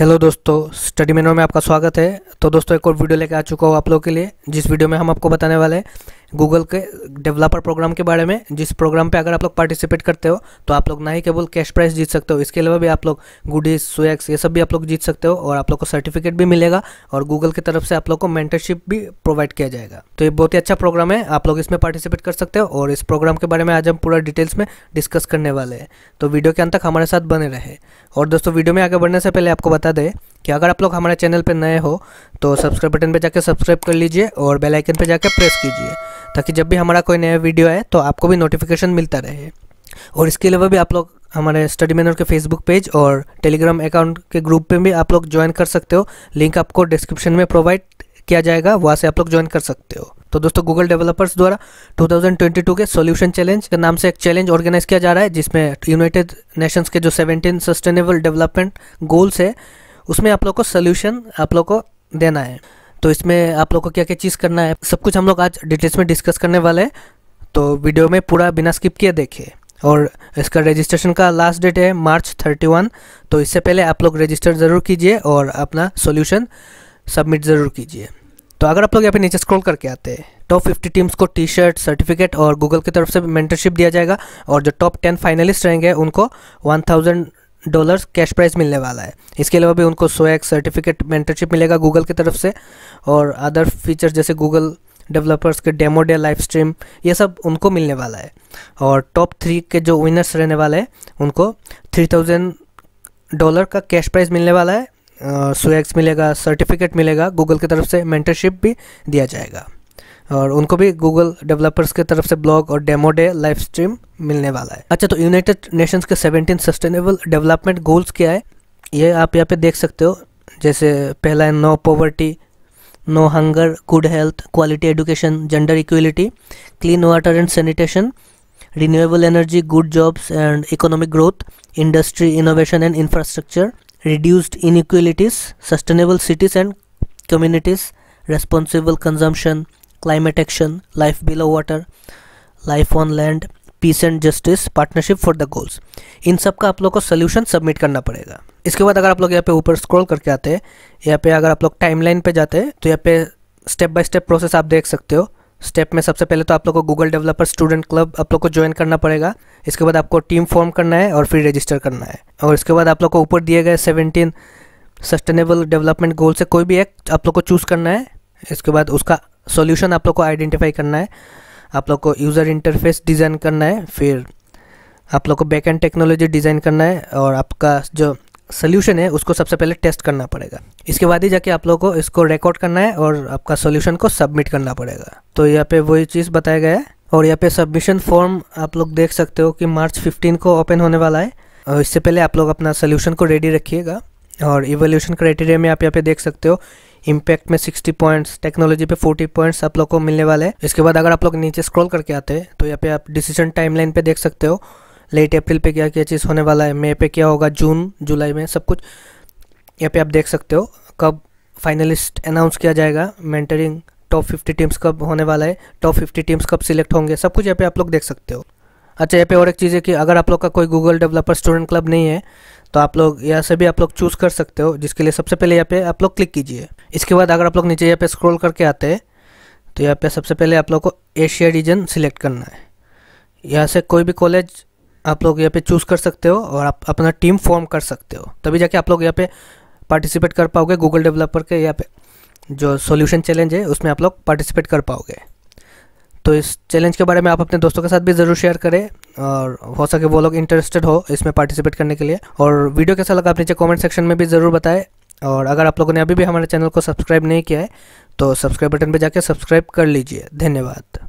hello दोस्तों study मेनर में आपका स्वागत है तो दोस्तों एक और वीडियो लेकर आ चुका हूँ आप लोग के लिए जिस वीडियो में हम आपको बताने वाले हैं गूगल के डेवलपर प्रोग्राम के बारे में जिस प्रोग्राम पे अगर आप लोग पार्टिसिपेट करते हो तो आप लोग ना ही केवल कैश प्राइज जीत सकते हो इसके अलावा भी आप लोग गुडीज स्वेक्स ये सब भी आप लोग जीत सकते हो और आप लोग को सर्टिफिकेट भी मिलेगा और गूगल की तरफ से आप लोग को मेंटरशिप भी प्रोवाइड किया जाएगा तो ये बहुत ही अच्छा प्रोग्राम है आप लोग इसमें पार्टिसिपेट कर सकते हो और इस प्रोग्राम के बारे में आज हम पूरा डिटेल्स में डिस्कस करने वाले हैं तो वीडियो के अंत तक हमारे साथ बने रहे और दोस्तों वीडियो में आगे बढ़ने से पहले आपको बता दें कि अगर आप लोग हमारे चैनल पर नए हो तो सब्सक्राइब बटन पर जाकर सब्सक्राइब कर लीजिए और बेलाइकन पर जाकर प्रेस कीजिए ताकि जब भी हमारा कोई नया वीडियो आए तो आपको भी नोटिफिकेशन मिलता रहे और इसके अलावा भी आप लोग हमारे स्टडी मैनर के फेसबुक पेज और टेलीग्राम अकाउंट के ग्रुप पे भी आप लोग ज्वाइन कर सकते हो लिंक आपको डिस्क्रिप्शन में प्रोवाइड किया जाएगा वहाँ से आप लोग ज्वाइन कर सकते हो तो दोस्तों गूगल डेवलपर्स द्वारा 2022 के सॉल्यूशन चैलेंज के नाम से एक चैलेंज ऑर्गेनाइज किया जा रहा है जिसमें यूनाइटेड नेशंस के जो 17 सस्टेनेबल डेवलपमेंट गोल्स है उसमें आप लोग को सोल्यूशन आप लोग को देना है तो इसमें आप लोग को क्या क्या चीज़ करना है सब कुछ हम लोग आज डिटेल्स में डिस्कस करने वाले हैं तो वीडियो में पूरा बिना स्किप किए देखिए और इसका रजिस्ट्रेशन का लास्ट डेट है मार्च 31 तो इससे पहले आप लोग रजिस्टर ज़रूर कीजिए और अपना सॉल्यूशन सबमिट ज़रूर कीजिए तो अगर आप लोग यहाँ पे नीचे स्क्रॉल करके आते हैं टॉप 50 टीम्स को टी शर्ट सर्टिफिकेट और गूगल की तरफ से मेंटरशिप दिया जाएगा और जो टॉप 10 फाइनलिस्ट रहेंगे उनको थाउजेंड डॉलर्स कैश प्राइस मिलने वाला है इसके अलावा भी उनको एक सर्टिफिकेट मेंटरशिप मिलेगा गूगल की तरफ से और अदर फीचर जैसे गूगल डेवलपर्स के डेमो डे लाइव स्ट्रीम ये सब उनको मिलने वाला है और टॉप थ्री के जो विनर्स रहने वाले हैं उनको थ्री थाउजेंड डॉलर का कैश प्राइज़ मिलने वाला है सोएक्स मिलेगा सर्टिफिकेट मिलेगा गूगल की तरफ से मेंटरशिप भी दिया जाएगा और उनको भी गूगल डेवलपर्स के तरफ से ब्लॉग और डेमो डे लाइव स्ट्रीम मिलने वाला है अच्छा तो यूनाइटेड नेशंस के 17 सस्टेनेबल डेवलपमेंट गोल्स क्या है ये आप यहाँ पे देख सकते हो जैसे पहला है no poverty no hunger good health quality education gender equality clean water and sanitation renewable energy good jobs and economic growth industry innovation and infrastructure reduced inequalities sustainable cities and communities responsible consumption climate action life below water life on land peace and justice partnership for the goals इन सब का आप लोग को solution submit करना पड़ेगा इसके बाद अगर आप लोग यहाँ पे ऊपर स्क्रॉल करके आते हैं यहाँ पे अगर आप लोग टाइमलाइन पे जाते हैं तो यहाँ पे स्टेप बाय स्टेप प्रोसेस आप देख सकते हो स्टेप में सबसे पहले तो आप लोग को गूगल डेवलपर स्टूडेंट क्लब आप लोग को ज्वाइन करना पड़ेगा इसके बाद आपको टीम फॉर्म करना है और फिर रजिस्टर करना है और इसके बाद आप लोग को ऊपर दिए गए सेवनटीन सस्टेनेबल डेवलपमेंट गोल से कोई भी एक आप लोग को चूज़ करना है इसके बाद उसका सॉल्यूशन आप लोग को आइडेंटिफाई करना है आप लोग को यूज़र इंटरफेस डिज़ाइन करना है फिर आप लोग को बैक एंड टेक्नोलॉजी डिज़ाइन करना है और आपका जो सोल्यूशन है उसको सबसे पहले टेस्ट करना पड़ेगा इसके बाद ही जाके आप लोग को इसको रिकॉर्ड करना है और आपका सोल्यूशन को सबमिट करना पड़ेगा तो यहाँ पर वही चीज़ बताया गया है और यहाँ पे सबमिशन फॉर्म आप लोग देख सकते हो कि मार्च 15 को ओपन होने वाला है और इससे पहले आप लोग अपना सोल्यूशन को रेडी रखिएगा और इवोल्यूशन क्राइटेरिया में आप यहाँ पे देख सकते हो इम्पैक्ट में 60 पॉइंट्स टेक्नोलॉजी पे 40 पॉइंट्स आप लोग को मिलने वाले हैं इसके बाद अगर आप लोग नीचे स्क्रॉल करके आते हैं तो यहाँ पे आप डिसीजन टाइमलाइन पे देख सकते हो लेट अप्रैल पे क्या क्या चीज़ होने वाला है मई पे क्या होगा जून जुलाई में सब कुछ यहाँ पे आप देख सकते हो कब फाइनलिस्ट अनाउंस किया जाएगा मेंटरिंग टॉप फिफ्टी टीम्स कब होने वाला है टॉप फिफ्टी टीम्स कब सिलेक्ट होंगे सब कुछ यहाँ पे आप लोग देख सकते हो अच्छा यहाँ पे और एक चीज़ है कि अगर आप लोग का कोई गूगल डेवलपर स्टूडेंट क्लब नहीं है तो आप लोग यहाँ से भी आप लोग चूज़ कर सकते हो जिसके लिए सबसे पहले यहाँ पे आप लोग क्लिक कीजिए इसके बाद अगर आप लोग नीचे यहाँ पे स्क्रॉल करके आते हैं तो यहाँ पे सबसे पहले आप लोग को एशिया रीजन सिलेक्ट करना है यहाँ से कोई भी कॉलेज आप लोग यहाँ पे चूज़ कर सकते हो और आप अपना टीम फॉर्म कर सकते हो तभी जाके आप लोग यहाँ पे पार्टिसिपेट कर पाओगे गूगल डेवलपर के यहाँ पे जो सोल्यूशन चैलेंज है उसमें आप लोग पार्टिसिपेट कर पाओगे तो इस चैलेंज के बारे में आप अपने दोस्तों के साथ भी ज़रूर शेयर करें और हो सके वो लोग इंटरेस्टेड हो इसमें पार्टिसिपेट करने के लिए और वीडियो कैसा लगा आप नीचे कमेंट सेक्शन में भी ज़रूर बताएं और अगर आप लोगों ने अभी भी हमारे चैनल को सब्सक्राइब नहीं किया है तो सब्सक्राइब बटन पर जाकर सब्सक्राइब कर लीजिए धन्यवाद